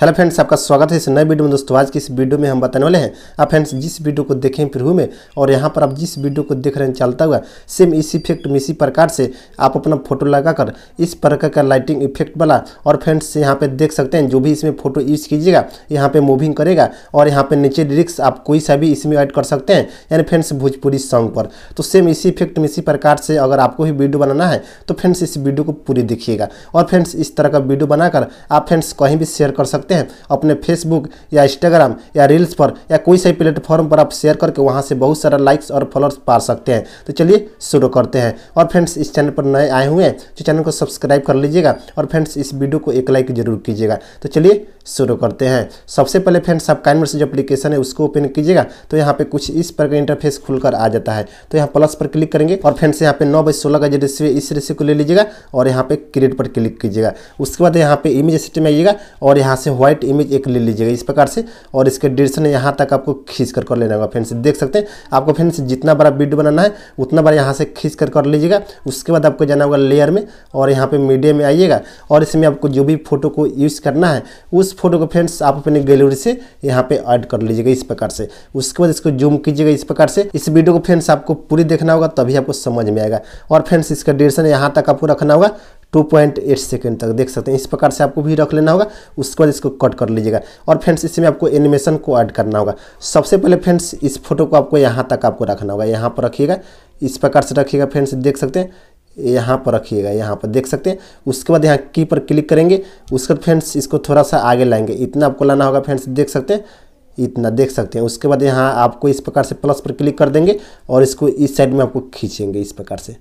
hello friends आपका स्वागत है इस नए वीडियो में दोस्तों आज की इस वीडियो में हम बताने वाले हैं आप फ्रेंड्स जिस वीडियो को देखें प्रभु में और यहाँ पर आप जिस वीडियो को देख रहे हैं चलता हुआ सेम इस इफेक्ट में इसी प्रकार से आप अपना फोटो लगाकर इस प्रकार का लाइटिंग इफेक्ट वाला और फ्रेंड्स यहाँ पे देख सकते हैं जो भी इसमें फोटो यूज़ कीजिएगा यहाँ पर मूविंग करेगा और यहाँ पर नीचे लिरिक्स आप कोई सा भी इसमें ऐड कर सकते हैं यानी फ्रेंड्स भोजपुरी सॉन्ग पर तो सेम इसी इफेक्ट में इसी प्रकार से अगर आपको भी वीडियो बनाना है तो फ्रेंड्स इस वीडियो को पूरी देखिएगा और फ्रेंड्स इस तरह का वीडियो बनाकर आप फ्रेंड्स कहीं भी शेयर कर सकते सकते हैं अपने फेसबुक या इंस्टाग्राम या रील्स पर या कोई सही प्लेटफॉर्म पर आप शेयर करके वहाँ से बहुत सारा लाइक्स और फॉलोअर्स पा सकते हैं तो चलिए शुरू करते हैं और फ्रेंड्स इस चैनल पर नए आए हुए हैं तो चैनल को सब्सक्राइब कर लीजिएगा और फ्रेंड्स इस वीडियो को एक लाइक जरूर कीजिएगा तो चलिए शुरू करते हैं सबसे पहले फ्रेंड्स आप काइनवर्स जो अप्लीकेशन है उसको ओपन कीजिएगा तो यहाँ पे कुछ इस प्रकार इंटरफेस खुलकर आ जाता है तो यहाँ प्लस पर क्लिक करेंगे और फ्रेंड्स यहाँ पे नौ बाई सोलह का जो रेसिपी इस रेसिपी को ले लीजिएगा और यहाँ पे क्रिएट पर क्लिक कीजिएगा उसके बाद यहाँ पे इमेज सिस्टम आइएगा और यहाँ से व्हाइट इमेज एक ले लीजिएगा इस प्रकार से और इसके डिरेक्शन यहाँ तक आपको खींच कर कर लेना होगा फ्रेंड्स देख सकते हैं आपको फ्रेंड्स जितना बड़ा वीडियो बनाना है उतना बड़ा यहाँ से खींच कर कर लीजिएगा उसके बाद आपको जाना होगा लेयर में और यहाँ पर मीडिया में आइएगा और इसमें आपको जो भी फोटो को यूज़ करना है उस फोटो को फ्रेंड्स आप अपनी गैलरी से यहाँ पर ऐड कर लीजिएगा इस प्रकार से उसके बाद इसको जूम कीजिएगा इस प्रकार से इस वीडियो को फ्रेंड्स आपको पूरी देखना होगा तभी आपको समझ में आएगा और फ्रेंड्स इसका ड्यूरेशन यहाँ तक आपको रखना होगा टू पॉइंट एट सेकेंड तक देख सकते हैं इस प्रकार से आपको भी रख लेना होगा उसके बाद इसको कट कर लीजिएगा और फ्रेंड्स इसमें आपको एनिमेशन को ऐड करना होगा सबसे पहले फ्रेंड्स इस फोटो को आपको यहाँ तक आपको रखना होगा यहाँ पर रखिएगा इस प्रकार से रखिएगा फ्रेंड्स देख सकते हैं यहाँ पर रखिएगा यहाँ पर देख सकते हैं उसके बाद यहाँ की पर क्लिक करेंगे उसके बाद फ्रेंड्स इसको थोड़ा सा आगे लाएंगे इतना आपको लाना होगा फ्रेंड्स देख सकते हैं इतना देख सकते हैं उसके बाद यहाँ आपको इस प्रकार से प्लस पर क्लिक कर देंगे और इसको इस साइड में आपको खींचेंगे इस प्रकार से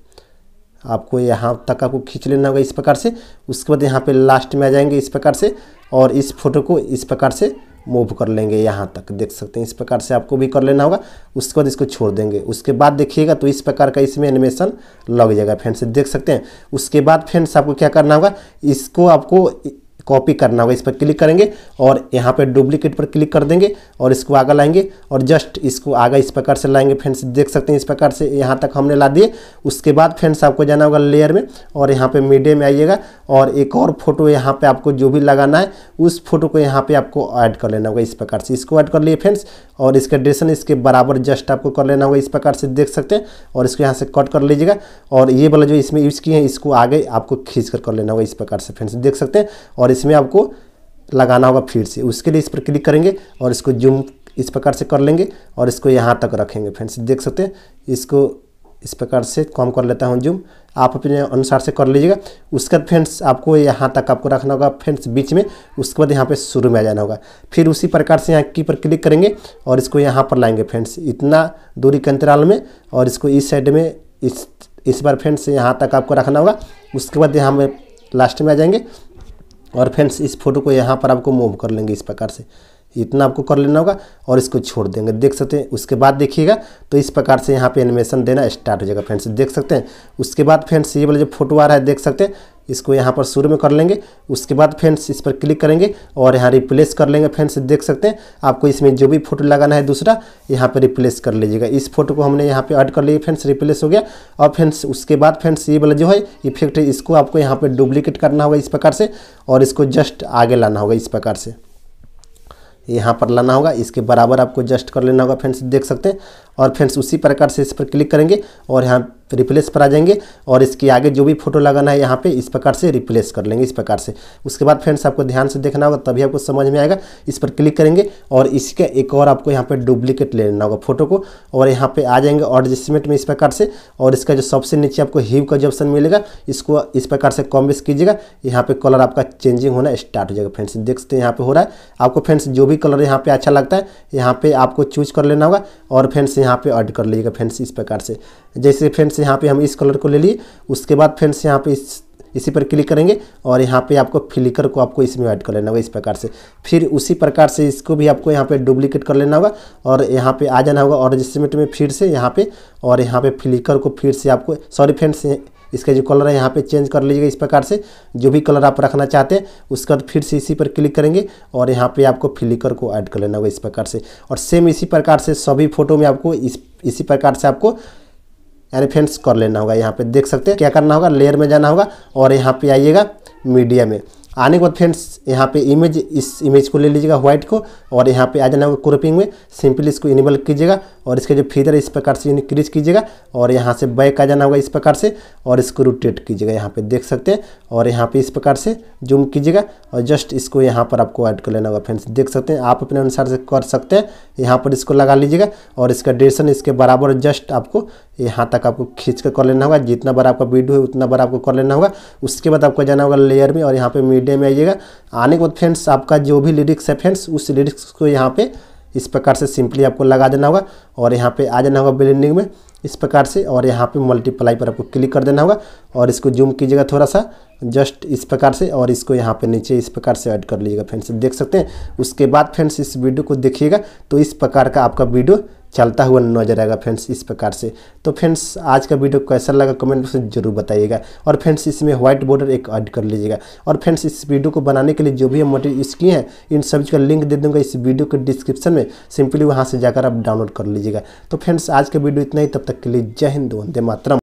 आपको यहाँ तक आपको खींच लेना होगा इस प्रकार से उसके बाद यहाँ पे लास्ट में आ जाएंगे इस प्रकार से और इस फोटो को इस प्रकार से मूव कर लेंगे यहाँ तक देख सकते हैं इस प्रकार से आपको भी कर लेना होगा उसके बाद इसको छोड़ देंगे उसके बाद देखिएगा तो इस प्रकार का इसमें एनिमेशन लग जाएगा फ्रेंड्स देख सकते हैं उसके बाद फ्रेंड्स आपको क्या करना होगा इसको आपको कॉपी करना होगा इस पर क्लिक करेंगे और यहाँ पे डुप्लीकेट पर क्लिक कर देंगे और इसको आगे लाएंगे और जस्ट इसको आगे इस प्रकार से लाएंगे फ्रेंड्स देख सकते हैं इस प्रकार से यहाँ तक हमने ला दिए उसके बाद फ्रेंड्स आपको जाना होगा लेयर में और यहाँ पर मीडिया में आइएगा और एक और फोटो यहाँ पर आपको जो भी लगाना है उस फोटो को यहाँ पर आपको ऐड कर लेना होगा इस प्रकार से इसको ऐड कर लिए फ्रेंड्स और इसका ड्रेसन इसके बराबर जस्ट आपको कर लेना होगा इस प्रकार से देख सकते हैं और इसको यहाँ से कट कर लीजिएगा और ये वाला जो इसमें यूज़ किए हैं इसको आगे आपको खींच कर कर लेना होगा इस प्रकार से फ्रेंड्स देख सकते हैं और इसमें आपको लगाना होगा फिर से उसके लिए इस पर क्लिक करेंगे और इसको जूम इस प्रकार से कर लेंगे और इसको यहाँ तक रखेंगे फ्रेंड्स देख सकते हैं इसको इस प्रकार से कम कर लेता हूँ जूम आप अपने अनुसार से कर लीजिएगा उसके बाद फ्रेंड्स आपको यहाँ तक आपको रखना होगा फ्रेंड्स बीच में उसके बाद यहाँ पे शुरू में आ जाना होगा फिर उसी प्रकार से यहाँ की पर क्लिक करेंगे और इसको यहाँ पर लाएंगे फ्रेंड्स इतना दूरी के अंतराल में और इसको इस साइड में इस इस बार फ्रेंड्स यहाँ तक आपको रखना होगा उसके बाद यहाँ पर लास्ट में आ जाएंगे और फ्रेंड्स इस फोटो को यहाँ पर आपको मूव कर लेंगे इस प्रकार से इतना आपको कर लेना होगा और इसको छोड़ देंगे देख सकते हैं उसके बाद देखिएगा तो इस प्रकार से यहाँ पे एनिमेशन देना स्टार्ट हो जाएगा फ्रेंड्स देख सकते हैं उसके बाद फ्रेंड्स ये वाला जो फोटो आ रहा है देख सकते हैं इसको यहाँ पर शुरू में कर लेंगे उसके बाद फ्रेंड्स इस पर क्लिक करेंगे और यहाँ रिप्लेस कर लेंगे फ्रेंड्स देख सकते हैं आपको इसमें जो भी फोटो लगाना है दूसरा यहाँ पर रिप्लेस कर लीजिएगा इस फोटो को हमने यहाँ पे ऐड कर लिया फ्रेंड्स रिप्लेस हो गया और फ्रेंड्स उसके बाद फ्रेंड्स ये वाला जो है इफेक्ट इसको आपको यहाँ पर डुप्लीकेट करना होगा इस प्रकार से और इसको जस्ट आगे लाना होगा इस प्रकार से यहाँ पर लाना होगा इसके बराबर आपको जस्ट कर लेना होगा फ्रेंड्स देख सकते हैं और फ्रेंड्स उसी प्रकार से इस पर क्लिक करेंगे और यहाँ रिप्लेस पर आ जाएंगे और इसके आगे जो भी फोटो लगाना है यहाँ पे इस प्रकार से रिप्लेस कर लेंगे इस प्रकार से उसके बाद फ्रेंड्स आपको ध्यान से देखना होगा तभी आपको समझ में आएगा इस पर क्लिक करेंगे और इसका एक और आपको यहाँ पे डुप्लीकेट लेना होगा फोटो को और यहाँ पे आ जाएंगे एडजस्टमेंट में इस प्रकार से और इसका जो सबसे नीचे आपको हीव का जो ऑप्शन मिलेगा इसको इस प्रकार से कम बेस कीजिएगा यहाँ पर कलर आपका चेंजिंग होना स्टार्ट हो जाएगा फ्रेंड्स देख सकते हैं यहाँ पर हो रहा है आपको फ्रेंड्स जो भी कलर यहाँ पर अच्छा लगता है यहाँ पर आपको चूज कर लेना होगा और फ्रेंड्स यहाँ पे ऐड कर लीजिएगा फ्रेंड्स इस प्रकार से जैसे फ्रेंड्स यहाँ पे हम इस कलर को ले लिए उसके बाद फ्रेंड्स यहाँ पे इस इसी पर क्लिक करेंगे और यहाँ पे आपको फ्लिकर को आपको इसमें ऐड कर लेना होगा इस प्रकार से फिर उसी प्रकार से इसको भी आपको यहाँ पे डुप्लीकेट कर लेना होगा और यहाँ पर आ जाना होगा और एडजस्टमेंट में फिर से यहाँ पर और यहाँ पर फ्लिकर को फिर से आपको सॉरी फ्रेंड्स इसका जो कलर है यहाँ पे चेंज कर लीजिएगा इस प्रकार से जो भी कलर आप रखना चाहते हैं उसका फिर से इसी पर क्लिक करेंगे और यहाँ पे आपको फिलिकर को ऐड कर लेना होगा इस प्रकार से और सेम इसी प्रकार से सभी फोटो में आपको इस इसी प्रकार से आपको यानी फ्रेंड्स कर लेना होगा यहाँ पे देख सकते हैं क्या करना होगा लेयर में जाना होगा और यहाँ पर आइएगा मीडिया में आने के बाद फ्रेंड्स यहाँ पे इमेज इस इमेज को ले लीजिएगा व्हाइट को और यहाँ पे आ जाना होगा क्रोपिंग में सिंपली इसको इनेबल कीजिएगा और इसके जो फीदर है इस प्रकार से इंक्रीज कीजिएगा और यहाँ से बैक आ जाना होगा इस प्रकार से और इसको रोटेट कीजिएगा यहाँ पे देख सकते हैं और यहाँ पे इस प्रकार से जूम कीजिएगा और जस्ट इसको यहाँ पर आपको ऐड कर लेना होगा फ्रेंड्स देख सकते हैं आप अपने अनुसार से कर सकते हैं यहाँ पर इसको लगा लीजिएगा और इसका डेसन इसके बराबर जस्ट आपको यहाँ तक आपको खींच कर कर लेना होगा जितना बार आपका वीडियो है उतना बार आपको कर लेना होगा उसके बाद आपको जाना होगा लेयर में और यहाँ पर मीडियम में आइएगा आने के बाद फ्रेंड्स आपका जो भी लिरिक्स है फ्रेंड्स उस लिरिक्स को यहाँ पर इस प्रकार से सिंपली आपको लगा देना होगा और यहाँ पे आ जाना होगा ब्लेंडिंग में इस प्रकार से और यहाँ पे मल्टीप्लाई पर आपको क्लिक कर देना होगा और इसको जूम कीजिएगा थोड़ा सा जस्ट इस प्रकार से और इसको यहाँ पे नीचे इस प्रकार से ऐड कर लीजिएगा फ्रेंड्स देख सकते हैं उसके बाद फ्रेंड्स इस वीडियो को देखिएगा तो इस प्रकार का आपका वीडियो चलता हुआ नजर आएगा फ्रेंड्स इस प्रकार से तो फ्रेंड्स आज का वीडियो कैसा लगा कमेंट बॉक्स में जरूर बताइएगा और फ्रेंड्स इसमें व्हाइट बॉर्डर एक ऐड कर लीजिएगा और फ्रेंड्स इस वीडियो को बनाने के लिए जो भी हम मटेरियल यूज़ किए हैं इन सब्ज का लिंक दे दूंगा इस वीडियो के डिस्क्रिप्शन में सिंपली वहाँ से जाकर आप डाउनलोड कर लीजिएगा तो फ्रेंड्स आज का वीडियो इतना ही तब तक के लिए जय हिंद वंदे मातरम